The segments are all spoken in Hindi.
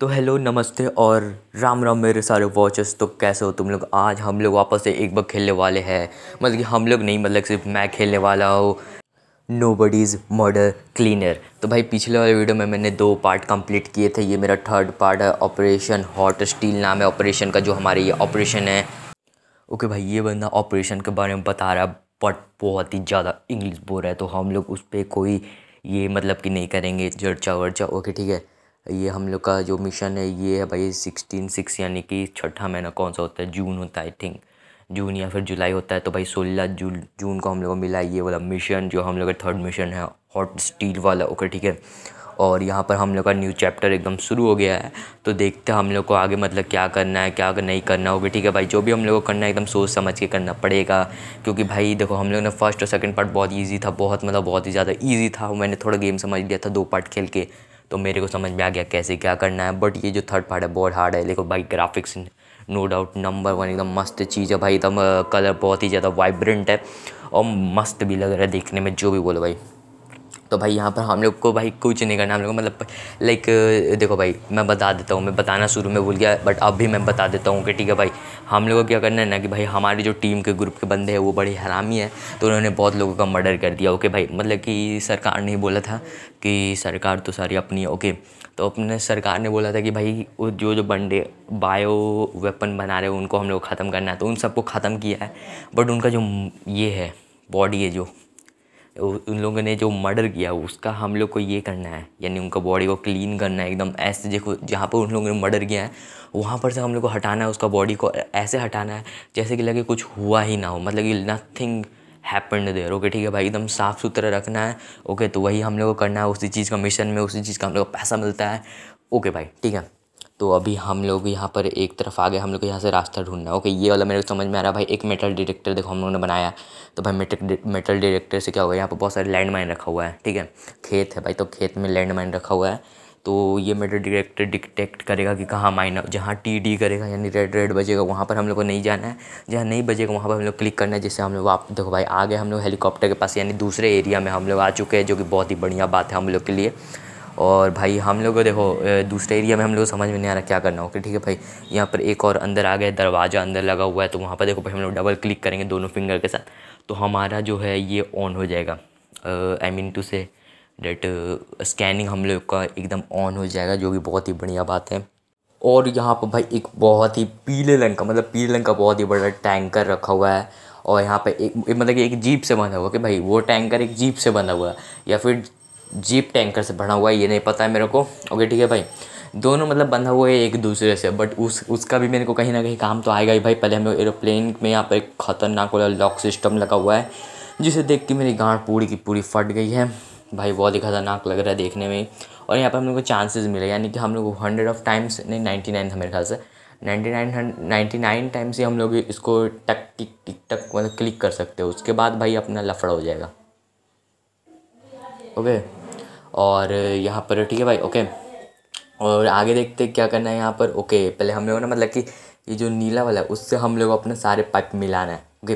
तो हेलो नमस्ते और राम राम मेरे सारे वॉचर्स तो कैसे हो तुम लोग आज हम लोग वापस से एक बार खेलने वाले हैं मतलब कि हम लोग नहीं मतलब सिर्फ मैं खेलने वाला हूँ नो बडीज़ मर्डर क्लीनर तो भाई पिछले वाले वीडियो में मैंने दो पार्ट कंप्लीट किए थे ये मेरा थर्ड पार्ट है ऑपरेशन हॉट स्टील नाम है ऑपरेशन का जो हमारे ये ऑपरेशन है ओके भाई ये बंदा ऑपरेशन के बारे में बता रहा है बट बहुत ही ज़्यादा इंग्लिश बोल रहा है तो हम लोग उस पर कोई ये मतलब कि नहीं करेंगे चर्चा वर्चा ओके ठीक है ये हम लोग का जो मिशन है ये है भाई सिक्सटीन सिक्स यानी कि छठा महीना कौन सा होता है जून होता है आई थिंक जून या फिर जुलाई होता है तो भाई सोलह जून जून को हम लोग को मिला ये वाला मिशन जो हम लोग का थर्ड मिशन है हॉट स्टील वाला ओके ठीक है और यहाँ पर हम लोग का न्यू चैप्टर एकदम शुरू हो गया है तो देखते हैं हम लोग को आगे मतलब क्या करना है क्या नहीं करना होगा ठीक है भाई जो भी हम लोग को करना है एकदम सोच समझ के करना पड़ेगा क्योंकि भाई देखो हम लोग ने फर्स्ट और सेकंड पार्ट बहुत ईजी था बहुत मतलब बहुत ही ज़्यादा ईजी था मैंने थोड़ा गेम समझ लिया था दो पार्ट खेल के तो मेरे को समझ में आ गया कैसे क्या करना है बट ये जो थर्ड पार्ट है बहुत हार्ड है देखो भाई graphics no doubt number one एकदम मस्त चीज़ है भाई एकदम कलर uh, बहुत ही ज़्यादा वाइब्रेंट है और मस्त भी लग रहा है देखने में जो भी बोलो भाई तो भाई यहाँ पर हम लोग को भाई कुछ नहीं करना हम लोग को मतलब लाइक देखो भाई मैं बता देता हूँ मैं बताना शुरू में भूल गया बट अब भी मैं बता देता हूँ कि ठीक है भाई हम लोग को क्या करना है ना कि भाई हमारी जो टीम के ग्रुप के बंदे हैं वो बड़े हरामी है तो उन्होंने बहुत लोगों का मर्डर कर दिया ओके भाई मतलब कि सरकार ने बोला था कि सरकार तो सारी अपनी है ओके तो अपने सरकार ने बोला था कि भाई वो जो जो बंदे बायो वेपन बना रहे हैं उनको हम लोग ख़त्म करना है तो उन सबको ख़त्म किया है बट उनका जो ये है बॉडी है जो उन लोगों ने जो मर्डर किया उसका हम लोग को ये करना है यानी उनका बॉडी को क्लीन करना है एकदम ऐसे देखो जहाँ पर उन लोगों ने मर्डर किया है वहाँ पर से हम लोग को हटाना है उसका बॉडी को ऐसे हटाना है जैसे कि लगे कुछ हुआ ही ना हो मतलब कि नथिंग हैपन देर ओके ठीक है भाई एकदम साफ़ सुथरा रखना है ओके तो वही हम लोग को करना है उसी चीज़ का मिशन में उसी चीज़ का हम लोग को पैसा मिलता है ओके भाई ठीक है तो अभी हम लोग यहाँ पर एक तरफ आ गए हम लोग को यहाँ से रास्ता ढूंढना है ओके ये वाला मेरे को समझ में आ रहा है भाई एक मेटल डिटेक्टर देखो हम लोगों ने बनाया तो भाई मेटल मेटल डिटेक्टर से क्या होगा यहाँ पर बहुत सारे लैंड माइन रखा हुआ है ठीक है खेत है भाई तो खेत में लैंड माइन रखा हुआ है तो ये मेटल डिटेक्टर डिटेक्ट करेगा कि कहाँ माइन जहाँ टी डी करेगा यानी रेड रेड बजेगा वहाँ पर हम लोग को नहीं जाना है जहाँ नहीं बजेगा वहाँ पर हम लोग क्लिक करना है जिससे हम लोग आप देखो भाई आ गए हम लोग हेलीकॉप्टर के पास यानी दूसरे एरिया में हम लोग आ चुके हैं जो कि बहुत ही बढ़िया बात है हम लोग के लिए और भाई हम लोग देखो दूसरे एरिया में हम लोग समझ में नहीं आ रहा क्या करना ओके ठीक है भाई यहाँ पर एक और अंदर आ गए दरवाज़ा अंदर लगा हुआ है तो वहाँ पर देखो भाई हम लोग डबल क्लिक करेंगे दोनों फिंगर के साथ तो हमारा जो है ये ऑन हो जाएगा आई मीन टू से डेट स्कैनिंग हम लोग का एकदम ऑन हो जाएगा जो कि बहुत ही बढ़िया बात है और यहाँ पर भाई एक बहुत ही पीले रंग का मतलब पीले रंग का बहुत ही बड़ा टैंकर रखा हुआ है और यहाँ पे एक मतलब कि एक जीप से बंधा हुआ कि भाई वो टैंकर एक जीप से बंधा हुआ है या फिर जीप टैंकर से भरा हुआ है ये नहीं पता है मेरे को ओके ठीक है भाई दोनों मतलब बंधा हुआ है एक दूसरे से बट उस उसका भी मेरे को कहीं ना कहीं काम तो आएगा ही भाई पहले हम लोग एरोप्लेन में यहाँ पर एक खतरनाक वाला लॉक सिस्टम लगा हुआ है जिसे देख के मेरी गांठ पूरी की पूरी फट गई है भाई बहुत ही खतरनाक लग रहा है देखने में और यहाँ पर हम लोग को चांसेस मिले यानी कि हम लोग को हंड्रेड ऑफ टाइम्स नहीं नाइन्टी नाइन था मेरे ख्याल से ninety nine ninety nine times ही हम लोग इसको टक टिक टिक टक मतलब क्लिक कर सकते हो उसके बाद भाई अपना लफड़ा हो जाएगा ओके और यहाँ पर ठीक है भाई ओके और आगे देखते क्या करना है यहाँ पर ओके पहले हम लोगों ने मतलब कि ये जो नीला वाला है उससे हम लोग अपने सारे पाइप मिलाना है ओके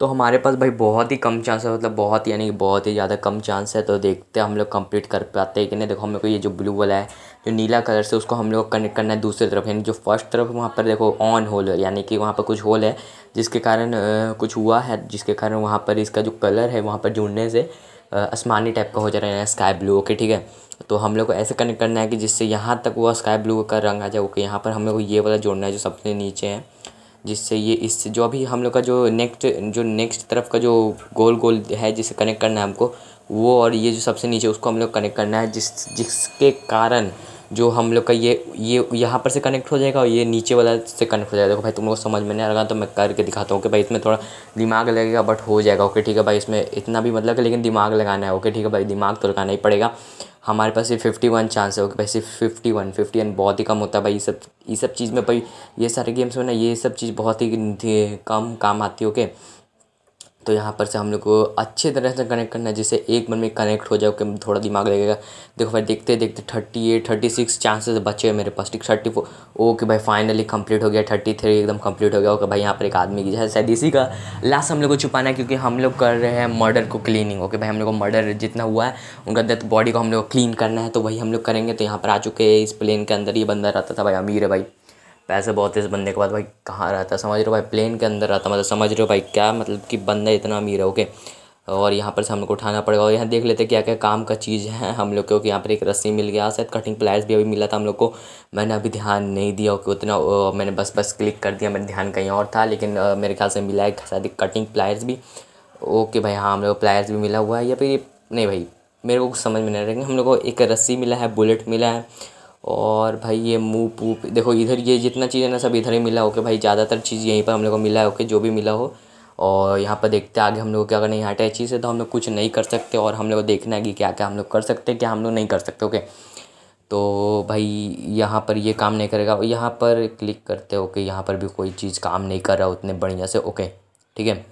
तो हमारे पास भाई बहुत ही कम चांस है मतलब बहुत यानी कि बहुत ही ज़्यादा कम चांस है तो देखते हैं हम लोग कंप्लीट कर पाते हैं कि नहीं देखो हम लोग को ये जो ब्लू वाला है जो नीला कलर से उसको हम लोग कनेक्ट करना है दूसरी तरफ यानी जो फर्स्ट तरफ वहाँ पर देखो ऑन होल है यानी कि वहाँ पर कुछ होल है जिसके कारण कुछ हुआ है जिसके कारण वहाँ पर इसका जो कलर है वहाँ पर जुड़ने से आसमानी टाइप का हो जा रहा है स्काई ब्लू ओके ठीक है तो हम लोग को ऐसे कनेक्ट करना है कि जिससे यहाँ तक वो स्काई ब्लू का रंग आ जाए ओके यहाँ पर हम लोग को ये वाला जोड़ना है जो सबसे नीचे है जिससे ये इस जो अभी हम लोग का जो नेक्स्ट जो नेक्स्ट तरफ का जो गोल गोल है जिसे कनेक्ट करना है हमको वो और ये जो सबसे नीचे उसको हम लोग कनेक्ट करना है जिस जिसके कारण जो हम लोग का ये ये यहाँ पर से कनेक्ट हो जाएगा और ये नीचे वाला से कनेक्ट हो जाएगा देखो भाई तुम लोग समझ में नहीं आ रहा तो मैं करके दिखाता हूँ कि भाई इसमें थोड़ा दिमाग लगेगा बट हो जाएगा ओके ठीक है भाई इसमें इतना भी मतलब लेकिन दिमाग लगाना है ओके ठीक है भाई दिमाग तो लगाना ही पड़ेगा हमारे पास सिर्फ फिफ्टी वन चांस है ओके भाई सिर्फ फिफ्टी वन फिफ्टी वन बहुत ही कम होता है भाई ये सब ये सब चीज़ में भाई ये सारे गेम्स में ना ये सब चीज़ बहुत ही कम काम आती है ओके तो यहाँ पर से हम लोग को अच्छे तरह से कनेक्ट करना है जिससे एक मन में कनेक्ट हो जाए कि थोड़ा दिमाग लगेगा देखो भाई देखते देखते thirty eight thirty six chances बचे हैं मेरे पास ठीक थर्टी फोर ओके भाई फाइनली कंप्लीट हो गया थर्टी थ्री एकदम कंप्लीट हो गया ओके भाई यहाँ पर एक आदमी की शायद इसी का लास्ट हम लोग को छुपाना है क्योंकि हम लोग कर रहे हैं मर्डर को क्लीनिंग ओके भाई हम लोग को मर्डर जितना हुआ है उनका डेथ बॉडी को हम लोग क्लीन करना है तो वही हम लोग करेंगे तो यहाँ पर आ चुके हैं इस प्लेन के अंदर ये बंदा रहता था भाई अमीर है भाई पैसे बहुत थे इस बंदे के बाद भाई कहाँ रहता है समझ रहे हो भाई प्लेन के अंदर रहता मतलब समझ रहे हो भाई क्या मतलब कि बंदा इतना अमीर है ओके और यहाँ पर से हम लोग को उठाना पड़ेगा और यहाँ देख लेते हैं क्या क्या काम का चीज़ है हम लोग क्योंकि यहाँ पर एक रस्सी मिल गया शायद कटिंग प्लायर्स भी अभी मिला था हम लोग को मैंने अभी ध्यान नहीं दिया कि उतना मैंने बस बस क्लिक कर दिया मेरा ध्यान कहीं और था लेकिन मेरे ख्याल से मिला है शायद कटिंग प्लायर्स भी ओके भाई हाँ हम लोग प्लायर्स भी मिला हुआ है या फिर नहीं भाई मेरे को कुछ समझ में नहीं आ रहा हम लोग को एक रस्सी मिला है बुलेट मिला है और भाई ये मुँह पूप देखो इधर ये जितना चीज़ है ना सब इधर ही मिला ओके भाई ज़्यादातर चीज़ यहीं पर हम लोग को मिला है ओके जो भी मिला हो और यहाँ पर देखते हैं आगे हम लोग क्या अगर यहाँ अटैची से तो हम लोग कुछ नहीं कर सकते और हम लोग देखना है कि क्या क्या हम लोग कर सकते हैं क्या हम लोग नहीं कर सकते ओके तो भाई यहाँ पर ये काम नहीं करेगा यहाँ पर क्लिक करते ओके यहाँ पर भी कोई चीज़ काम नहीं कर रहा उतने बढ़िया से ओके ठीक है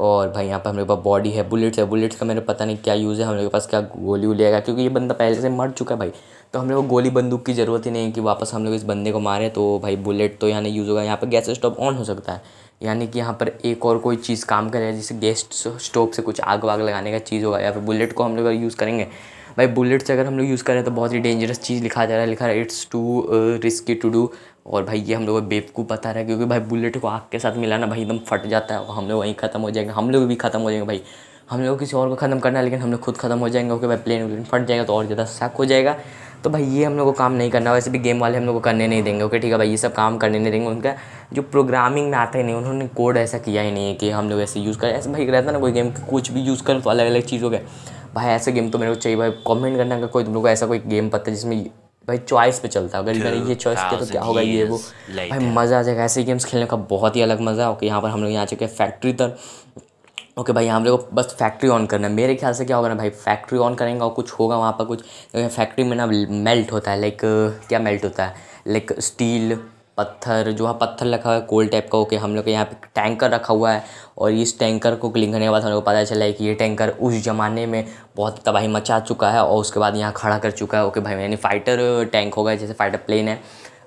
और भाई यहाँ पर हम लोग पास बॉडी है बुलेट्स है बुलेट्स का मेरे पता नहीं क्या यूज़ है हम लोग के पास क्या गोली वोली आएगा क्योंकि ये बंदा पहले से मर चुका है भाई तो हम लोग को गोली बंदूक की ज़रूरत ही नहीं कि वापस हम लोग इस बंदे को मारें तो भाई बुलेट तो यहाँ नहीं यूज़ होगा यहाँ पर गैस स्टोव ऑन हो सकता है यानी कि यहाँ पर एक और कोई चीज़ काम करे जैसे गैस स्टोव से कुछ आग वाग लगाने का चीज़ होगा या फिर बुलेट को हम लोग यूज़ करेंगे भाई बुलेट से अगर हम लोग यूज़ करें तो बहुत ही डेंजरस चीज़ लिखा जा रहा है लिखा रहा है it's too risky to do और भाई ये हम लोग बेवकूफ़ बता रहा है क्योंकि भाई बुलेट को आग के साथ मिलाना भाई एकदम फट जाता है और हम लोग वहीं ख़त्म हो जाएंगे हम लोग भी ख़त्म हो जाएंगे भाई हम लोग किसी और को ख़त्म करना है लेकिन हम लोग खुद ख़त्म हो जाएंगे ओके भाई प्लेन व्लेन फट जाएगा तो और ज़्यादा शक हो जाएगा तो भाई ये हम लोग को काम नहीं करना वैसे भी गेम वाले हम लोग को करने नहीं देंगे ओके ठीक है भाई ये सब काम करने नहीं देंगे उनका जो प्रोग्रामिंग में आता ही नहीं उन्होंने कोड ऐसा किया ही नहीं है कि हम लोग ऐसे यूज़ करें ऐसे भाई रहता ना कोई गेम कुछ भी यूज़ करें तो अलग अलग चीज़ हो गए भाई ऐसे गेम तो मेरे को चाहिए भाई कमेंट करना अगर कोई तुम लोग को ऐसा कोई गेम पता है जिसमें भाई चॉइस पे चलता है अगर मैंने ये चॉइस किया तो क्या होगा ये वो भाई मज़ा आ जाएगा ऐसे गेम्स खेलने का बहुत ही अलग मज़ा है ओके यहाँ पर हम लोग यहाँ चुके फैक्ट्री तक ओके okay भाई हम लोग बस फैक्ट्री ऑन करना है मेरे ख्याल से क्या होगा ना भाई फैक्ट्री ऑन करेंगे और कुछ होगा वहाँ पर कुछ फैक्ट्री में ना मेल्ट होता है लाइक क्या मेल्ट होता है लाइक स्टील पत्थर जो है पत्थर रखा हुआ है कोल टाइप का ओके हम लोग के यहाँ पे टैंकर रखा हुआ है और इस टैंकर को क्लीन करने के बाद हम लोग को पता चला है कि ये टैंकर उस ज़माने में बहुत तबाही मचा चुका है और उसके बाद यहाँ खड़ा कर चुका है ओके भाई यानी फाइटर टैंक होगा जैसे फाइटर प्लेन है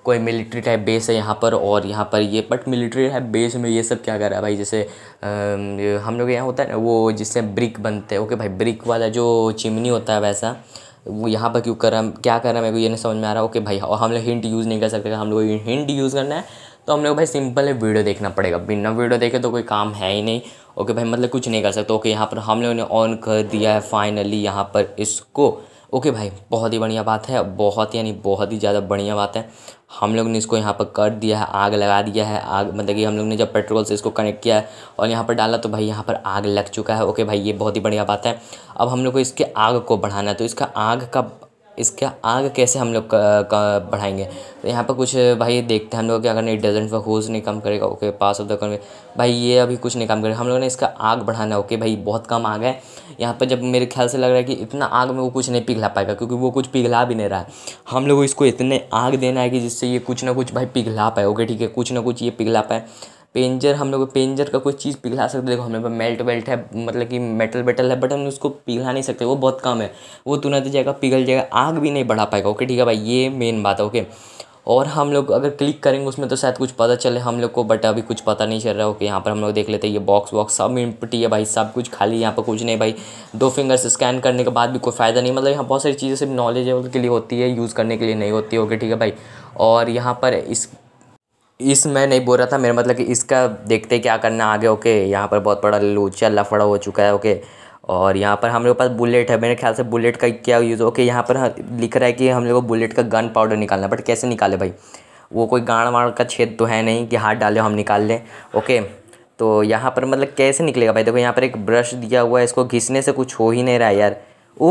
कोई मिलिट्री टाइप बेस है यहाँ पर और यहाँ पर ये बट मिलिट्री टाइप बेस में ये सब क्या कर रहा है भाई जैसे आ, हम लोग यहाँ होता है ना वो जिससे ब्रिक बनते हैं ओके भाई ब्रिक वाला जो चिमनी होता है वैसा वो यहाँ पर क्यों कर रहा है क्या कर रहा है मेरे को ये नहीं समझ में आ रहा ओके भाई और हम लोग हिंट यूज़ नहीं कर सकते हम लोग हिंट यूज़ करना है तो हम लोग भाई सिंपल है वीडियो देखना पड़ेगा बिना वीडियो देखे तो कोई काम है ही नहीं ओके भाई मतलब कुछ नहीं कर सकते ओके यहाँ पर हम लोगों ने ऑन कर दिया है फाइनली यहाँ पर इसको ओके भाई बहुत ही बढ़िया बात है बहुत यानी बहुत ही ज़्यादा बढ़िया बात है हम लोग ने इसको यहाँ पर कर दिया है आग लगा दिया है आग मतलब कि हम लोग ने जब पेट्रोल से इसको कनेक्ट किया है और यहाँ पर डाला तो भाई यहाँ पर आग लग चुका है ओके भाई ये बहुत ही बढ़िया बात है अब हम लोग को इसके आग को बढ़ाना है तो इसका आग का इसका आग कैसे हम लोग बढ़ाएंगे तो यहाँ पर कुछ भाई देखते हैं हम लोग कि अगर नहीं डजेंट वर्क होज नहीं कम करेगा okay pass of the convoy भाई ये अभी कुछ नहीं काम करेगा हम लोगों ने इसका आग बढ़ाना ओके भाई बहुत कम आग है यहाँ पर जब मेरे ख्याल से लग रहा है कि इतना आग में वो कुछ नहीं पिघला पाएगा क्योंकि वो कुछ पिघला भी नहीं रहा है हम लोग इसको इतने आग देना है कि जिससे ये कुछ ना कुछ भाई पिघला पाए ओके ठीक है कुछ ना कुछ ये पिघला पाए पेंजर हम लोग पेंजर का कोई चीज़ पिघला सकते देखो हमारे पास मेल्ट वेल्ट है मतलब कि मेटल वेटल है बट हम उसको पिघला नहीं सकते वो बहुत कम है वो तुरंत जाएगा पिघल जाएगा आग भी नहीं बढ़ा पाएगा ओके ठीक है भाई ये मेन बात है ओके और हम लोग अगर क्लिक करेंगे उसमें तो शायद कुछ पता चले हम लोग को बट अभी कुछ पता नहीं चल रहा ओके यहाँ पर हम लोग देख लेते हैं ये बॉक्स वॉक्स सब इम्पटी है भाई सब कुछ खाली यहाँ पर कुछ नहीं भाई दो फिंगर से स्कैन करने के बाद भी कोई फ़ायदा नहीं मतलब यहाँ बहुत सारी चीज़ें सिर्फ नॉलेजेबल के लिए होती है यूज़ करने के लिए नहीं होती ओके ठीक है भाई और यहाँ पर इस इस मैं नहीं बोल रहा था मेरा मतलब कि इसका देखते क्या करना आगे ओके यहाँ पर बहुत बड़ा लोचा लफड़ा हो चुका है ओके और यहाँ पर हम लोग के पास बुलेट है मेरे ख्याल से बुलेट का क्या यूज़ ओके यहाँ पर लिख रहा है कि हम लोग को बुलेट का गन पाउडर निकालना बट कैसे निकाले भाई वो कोई गाड़ वाड़ का छेद तो है नहीं कि हाथ डाले हम निकाल लें ओके तो यहाँ पर मतलब कैसे निकलेगा भाई देखो यहाँ पर एक ब्रश दिया हुआ है इसको घिसने से कुछ हो ही नहीं रहा है यार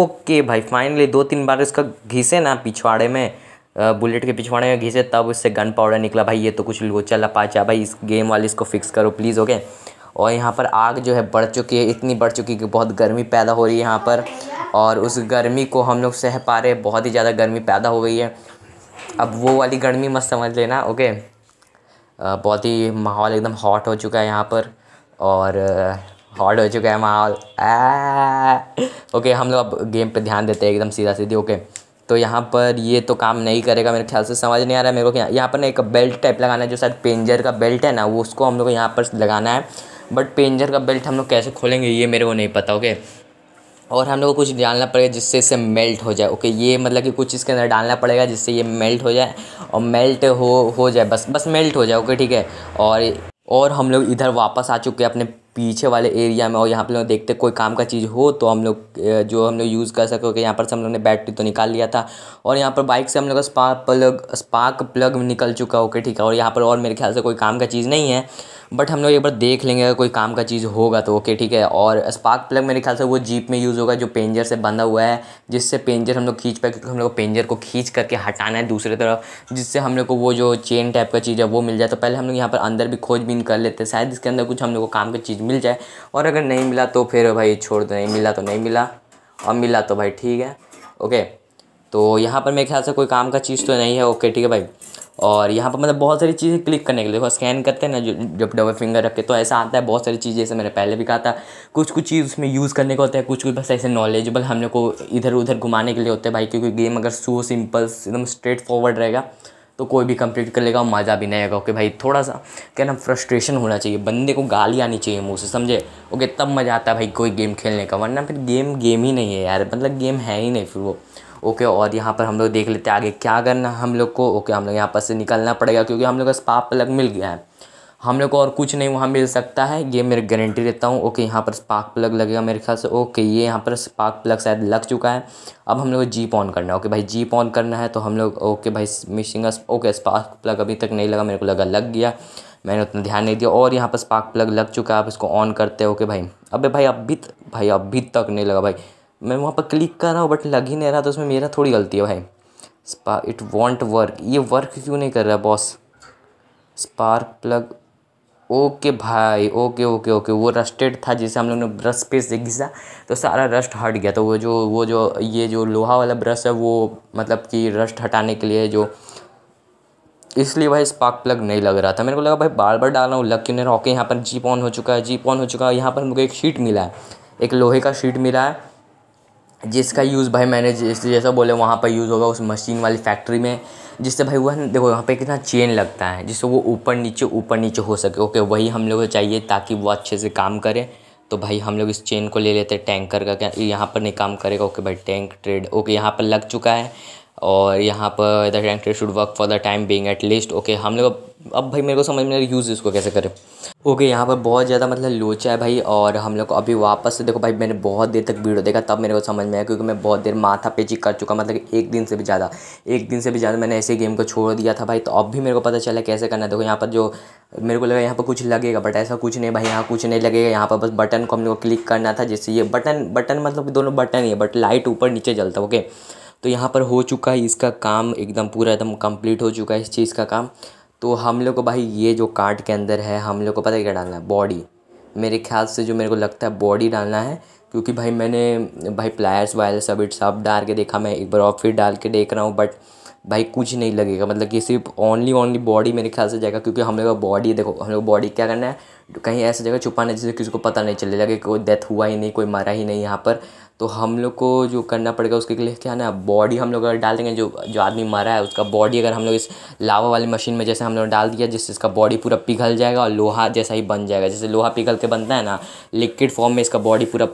ओके भाई फाइनली दो तीन बार इसका घिसे ना पिछवाड़े में बुलेट के पिछवाड़े में घिसे तब उससे गन पाउडर निकला भाई ये तो कुछ चला पाचा भाई इस गेम वाले इसको फिक्स करो प्लीज़ ओके और यहाँ पर आग जो है बढ़ चुकी है इतनी बढ़ चुकी है कि बहुत गर्मी पैदा हो रही है यहाँ पर और उस गर्मी को हम लोग सह पा रहे बहुत ही ज़्यादा गर्मी पैदा हो गई है अब वो वाली गर्मी मत समझ लेना ओके बहुत ही माहौल एकदम हॉट हो चुका है यहाँ पर और हॉट हो चुका है माहौल ओके हम लोग अब गेम पे ध्यान देते हैं एकदम सीधा सीधी ओके तो यहाँ पर ये तो काम नहीं करेगा मेरे ख्याल से समझ नहीं आ रहा है मेरे को यहाँ पर ना एक बेल्ट टाइप लगाना है जो शायद पेंजर का बेल्ट है ना वो उसको हम लोग को यहाँ पर लगाना है बट पेंजर का बेल्ट हम लोग कैसे खोलेंगे ये मेरे को नहीं पता ओके और हम लोग को कुछ डालना पड़ेगा जिससे इसे मेल्ट हो जाए ओके ये मतलब कि कुछ इसके अंदर डालना पड़ेगा जिससे ये मेल्ट हो जाए और मेल्ट हो हो जाए बस बस मेल्ट हो जाए ओके ठीक है और और हम लोग इधर वापस आ चुके हैं अपने पीछे वाले एरिया में और यहाँ पे लोग देखते कोई काम का चीज़ हो तो हम लोग जो हम लोग यूज़ कर सके यहाँ पर से हम लोग ने बैटरी तो निकाल लिया था और यहाँ पर बाइक से हम लोग का स्पार्क प्लग स्पार्क प्लग निकल चुका ओके ठीक है और यहाँ पर और मेरे ख्याल से कोई काम का चीज़ नहीं है बट हम लोग एक बार देख लेंगे अगर कोई काम का चीज़ होगा तो ओके ठीक है और स्पार्क प्लग मेरे ख्याल से वो जीप में यूज़ होगा जो पेंजर से बंधा हुआ है जिससे पेंजर हम लोग खींच पाए क्योंकि हम लोग पेंजर को खींच करके हटाना है दूसरे तरफ जिससे हम लोग को वो जो चेन टाइप का चीज़ है वो मिल जाए तो पहले हम लोग यहाँ पर अंदर भी खोजबीन कर लेते हैं शायद इसके अंदर कुछ हम लोग को काम का चीज़ मिल जाए और अगर नहीं मिला तो फिर भाई छोड़ दो नहीं मिला तो नहीं मिला और मिला तो भाई ठीक है ओके तो यहाँ पर मेरे ख्याल से कोई काम का चीज़ तो नहीं है ओके ठीक है भाई और यहाँ पर मतलब बहुत सारी चीज़ें क्लिक करने के लिए देखो स्कैन करते हैं ना जब डबल फिंगर रख के तो ऐसा आता है बहुत सारी चीज़ें जैसे मैंने पहले भी कहा था कुछ कुछ चीज़ उसमें यूज़ करने को होता है कुछ कुछ बस ऐसे नॉलेजेबल हम लोग को इधर उधर घुमाने के लिए होते हैं भाई क्योंकि गेम अगर सो सिंपल एकदम स्ट्रेट फॉरवर्ड रहेगा तो कोई भी कंप्लीट कर लेगा मज़ा भी नहीं आएगा ओके भाई थोड़ा सा क्या ना फ्रस्ट्रेशन होना चाहिए बंदे को गाली आनी चाहिए मुँह से समझे ओके तब मज़ा आता है भाई कोई गेम खेलने का वरना फिर गेम गेम ही नहीं है यार मतलब गेम है ही नहीं फिर वो ओके और यहाँ पर हम लोग देख लेते हैं आगे क्या करना हम लोग को ओके हम लोग यहाँ पर से निकलना पड़ेगा क्योंकि हम लोग का स्पा प्लग मिल गया है हम लोग को और कुछ नहीं वहाँ मिल सकता है ये मेरी गारंटी देता हूँ ओके यहाँ पर स्पार्क प्लग लगेगा मेरे ख्याल से ओके ये यहाँ पर स्पार्क प्लग शायद लग चुका है अब हम लोग को जीप ऑन करना है ओके भाई जीप ऑन करना है तो हम लोग ओके भाई मिशिंग ओके स्पार्क प्लग अभी तक नहीं लगा मेरे को लगा लग गया मैंने उतना ध्यान नहीं दिया और यहाँ पर स्पार्क प्लग लग चुका है आप इसको ऑन करते हो ओके भाई अब भाई अभी भाई अभी तक नहीं लगा भाई मैं वहाँ पर क्लिक कर रहा हूँ बट लग ही नहीं रहा तो उसमें मेरा थोड़ी गलती है भाई स्पा इट वॉन्ट वर्क ये वर्क क्यों नहीं कर रहा बॉस स्पार्क प्लग ओके भाई ओके ओके ओके वो रस्टेड था जिसे हम लोग ने ब्रश पेस से घिसा तो सारा रस्ट हट गया तो वो जो वो जो ये जो लोहा वाला ब्रश है वो मतलब कि रस्ट हटाने के लिए जो इसलिए भाई स्पार्क प्लग नहीं लग रहा था मेरे को लगा भाई बार बार डाल रहा हूँ लग क्यों नहीं रहा ओके यहाँ पर जीप ऑन हो चुका है जीप ऑन हो चुका है यहाँ पर मुझे एक शीट मिला है एक लोहे का शीट मिला है जिसका यूज़ भाई मैंने जैसे जैसा बोले वहाँ पर यूज़ होगा उस मशीन वाली फैक्ट्री में जिससे भाई वह देखो यहाँ पे कितना चेन लगता है जिससे वो ऊपर नीचे ऊपर नीचे हो सके ओके वही हम लोग को चाहिए ताकि वो अच्छे से काम करे तो भाई हम लोग इस चेन को ले लेते हैं टैंकर का क्या यहाँ पर नहीं काम करेगा ओके भाई टैंक ट्रेड ओके यहाँ पर लग चुका है और यहाँ पर the director should work for the time being at least okay हम लोग अब भाई मेरे को समझ में यूज़ इसको कैसे करें ओके okay, यहाँ पर बहुत ज़्यादा मतलब लोचा है भाई और हम लोग को अभी वापस से देखो भाई मैंने बहुत देर तक वीडियो देखा तब मेरे को समझ में आया क्योंकि मैं बहुत देर माथा पेची कर चुका मतलब एक दिन से भी ज़्यादा एक दिन से भी ज़्यादा मैंने ऐसे गेम को छोड़ दिया था भाई तो अब भी मेरे को पता चला कैसे करना देखो यहाँ पर जो मेरे को लगा यहाँ पर कुछ लगेगा बट ऐसा कुछ नहीं भाई यहाँ कुछ नहीं लगेगा यहाँ पर बस बटन को हम लोग को क्लिक करना था जिससे ये बटन बटन मतलब दोनों बटन ही है बट लाइट ऊपर नीचे जलता ओके okay? तो यहाँ पर हो चुका है इसका काम एकदम पूरा एकदम कंप्लीट हो चुका है इस चीज़ का काम तो हम लोग को भाई ये जो कार्ड के अंदर है हम लोग को पता है क्या डालना है बॉडी मेरे ख्याल से जो मेरे को लगता है बॉडी डालना है क्योंकि भाई मैंने भाई प्लायर्स वायर सब इट सब डाल के देखा मैं एक बार और फिर डाल के देख रहा हूँ बट भाई कुछ नहीं लगेगा मतलब कि सिर्फ ओनली ओनली बॉडी मेरे ख्याल से जाएगा क्योंकि हम लोग का बॉडी देखो हम लोग बॉडी क्या करना है कहीं ऐसा जगह छुपाना है जिससे किसी को पता नहीं चले जाएगा कोई डेथ हुआ ही नहीं कोई मरा ही नहीं यहाँ पर तो हम लोग को जो करना पड़ेगा उसके लिए क्या ना बॉडी हम लोग अगर डाल देंगे जो जो आदमी मरा है उसका बॉडी अगर हम लोग इस लावा वाली मशीन में जैसे हम लोग डाल दिया जिससे इसका बॉडी पूरा पिघल जाएगा और लोहा जैसा ही बन जाएगा जैसे लोहा पिघल के बनता है ना लिक्विड फॉर्म में इसका बॉडी पूरा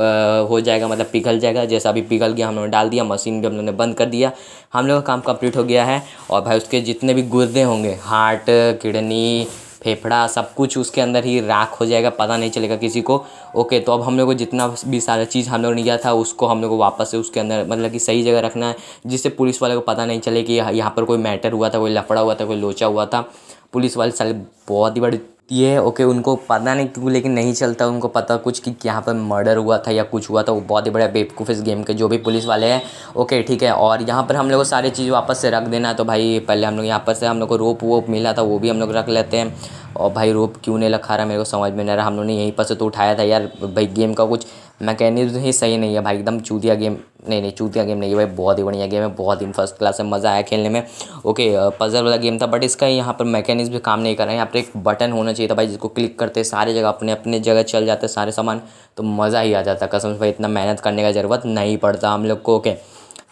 हो जाएगा मतलब पिघल जाएगा जैसा अभी पिघल गया हम लोगों ने डाल दिया मशीन भी हम लोगों ने बंद कर दिया हम लोग का काम कंप्लीट हो गया है और भाई उसके जितने भी गुर्दे होंगे हार्ट किडनी फेफड़ा सब कुछ उसके अंदर ही राख हो जाएगा पता नहीं चलेगा किसी को ओके तो अब हम लोग को जितना भी सारा चीज़ हम लोग ने किया था उसको हम लोग को वापस से उसके अंदर मतलब कि सही जगह रखना है जिससे पुलिस वाले को पता नहीं चले कि यहाँ पर कोई मैटर हुआ था कोई लफड़ा हुआ था कोई लोचा हुआ था पुलिस वाले साले बहुत ही बड़े ये है ओके उनको पता नहीं क्यों लेकिन नहीं चलता उनको पता कुछ कि यहाँ पर मर्डर हुआ था या कुछ हुआ था वो बहुत ही बड़ा बेवकूफ़ इस गेम के जो भी पुलिस वाले हैं ओके ठीक है और यहाँ पर हम लोग को सारी चीज़ वापस से रख देना है तो भाई पहले हम लोग यहाँ पर से हम लोग को रोप वोप मिला था वो भी हम लोग रख लेते हैं और भाई रोप क्यों नहीं रखा रहा मेरे को समझ में नहीं रहा हम लोग ने यहीं पर से तो उठाया था यार भाई गेम का कुछ मैकेनिज्म ही सही नहीं है भाई एकदम चूतिया गेम नहीं नहीं चूतिया गेम नहीं है भाई बहुत ही बढ़िया गेम है बहुत ही फर्स्ट क्लास है मज़ा आया खेलने में ओके पजल वाला गेम था बट इसका यहाँ पर मैकेनिज्म भी काम नहीं कर रहा है यहाँ पर एक बटन होना चाहिए था भाई जिसको क्लिक करते सारे जगह अपने अपने जगह चल जाते सारे सामान तो मज़ा ही आ जाता कसम से भाई इतना मेहनत करने का ज़रूरत नहीं पड़ता हम लोग को ओके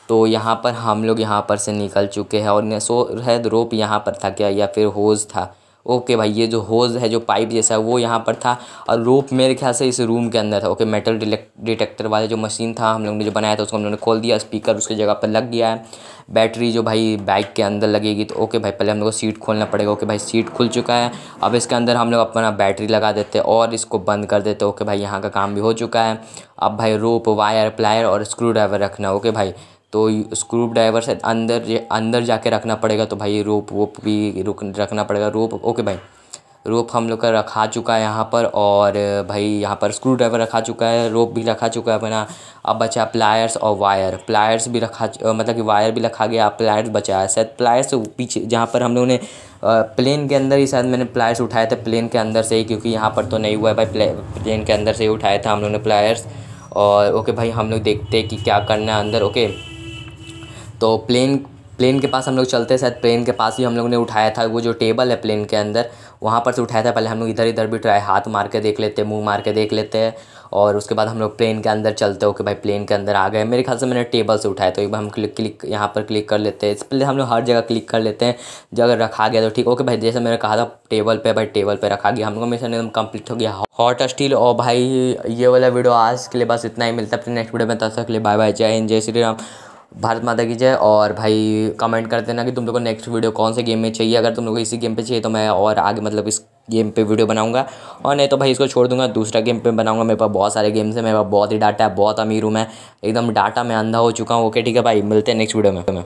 तो यहाँ पर हम लोग यहाँ पर से निकल चुके हैं और सो है रोप यहाँ पर था क्या या फिर होज था ओके भाई ये जो होज़ है जो पाइप जैसा वो यहाँ पर था और रोप मेरे ख्याल से इस रूम के अंदर था ओके मेटल डिटेक्टर वाला जो मशीन था हम लोग ने जो बनाया था उसको हम लोगों ने खोल दिया स्पीकर उसकी जगह पर लग गया है बैटरी जो भाई बाइक के अंदर लगेगी तो ओके भाई पहले हम लोग को सीट खोलना पड़ेगा ओके भाई सीट खुल चुका है अब इसके अंदर हम लोग अपना बैटरी लगा देते हैं और इसको बंद कर देते ओके भाई यहाँ का काम भी हो चुका है अब भाई रोप वायर प्लायर और स्क्रू ड्राइवर रखना ओके भाई तो स्क्रू ड्राइवर से अंदर अंदर जाके रखना पड़ेगा तो भाई रोप वोप भी रुक रखना पड़ेगा रोप ओके भाई रोप हम लोग का रखा चुका है यहाँ पर और भाई यहाँ पर स्क्रू ड्राइवर रखा चुका है रोप भी रखा चुका है बना अब बचा प्लायर्स और वायर प्लायर्स भी रखा मतलब कि वायर भी रखा गया प्लायर्स बचा है शायद प्लायर्स पीछे जहाँ पर हम लोगों ने प्लेन के अंदर ही शायद मैंने प्लायर्स उठाए थे प्लेन के अंदर से ही क्योंकि यहाँ पर तो नहीं हुआ है भाई प्लेन के अंदर से ही उठाया था हम लोगों ने प्लायर्स और ओके भाई हम लोग देखते कि क्या करना है अंदर ओके तो प्लेन प्लेन के पास हम लोग चलते शायद प्लेन के पास ही हम लोग ने उठाया था वो जो टेबल है प्लेन के अंदर वहाँ पर से उठाया था पहले हम लोग इधर इधर भी ट्राई हाथ मार के देख लेते मुंह मार के देख लेते हैं और उसके बाद हम लोग प्लेन के अंदर चलते हो कि भाई प्लेन के अंदर आ गए मेरे ख्याल से मैंने टेबल से उठाया तो एक बार हम क्लिक क्लिक यहाँ पर क्लिक कर लेते हैं इस पर हम लोग हर जगह क्लिक कर लेते हैं जगह रखा गया तो ठीक ओके भाई जैसे मैंने कहा था टेबल पे भाई टेबल पे रखा गया हम लोग का मिशन एकदम कंप्लीट हो गया हॉट स्टील और भाई ये वाला वीडियो आज के लिए बस इतना ही मिलता है अपने नेक्स्ट वीडियो में तब तक के लिए बाय बाय जय हिंद जय श्री राम भारत माता की जय और भाई कमेंट कर देना कि तुम लोग को नेक्स्ट वीडियो कौन से गेम में चाहिए अगर तुम लोग को इसी गेम पे चाहिए तो मैं और आगे मतलब इस गेम पे वीडियो बनाऊंगा और नहीं तो भाई इसको छोड़ दूंगा दूसरा गेम पे बनाऊंगा मेरे पास बहुत सारे गेम्स हैं मेरे पास बहुत ही डाटा है बहुत अमीर हूँ मैं एकदम डाटा में अंधा हो चुका हूँ ओके ठीक है भाई मिलते हैं नेक्स्ट वीडियो में